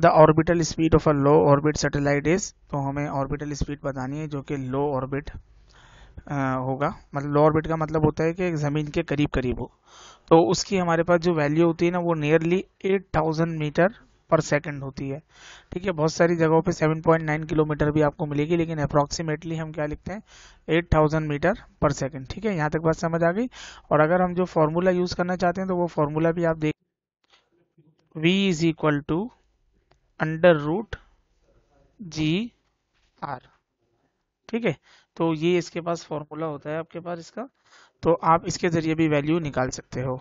the orbital speed of a low orbit satellite is तो हमें orbital speed बतानी है जो कि लो ऑर्बिट होगा मतलब लो ऑर्बिट का मतलब होता है कि ज़मीन के करीब करीब हो तो उसकी हमारे पास जो वैल्यू होती है ना वो नियरली 8000 मीटर पर सेकंड होती है ठीक है बहुत सारी जगहों पे 7.9 किलोमीटर भी आपको मिलेगी लेकिन अप्रॉक्सीमेटली हम क्या लिखते हैं 8000 मीटर पर सेकंड ठीक है यहाँ तक बात समझ आ गई और अगर हम जो फार्मूला यूज़ करना चाहते हैं तो वो फार्मूला भी आप देख V is equal to under root G R ठीक है तो ये इसके पास फॉर्मूला होता है आपके पास इसका तो आप इसके जरिए भी वैल्यू निकाल सकते हो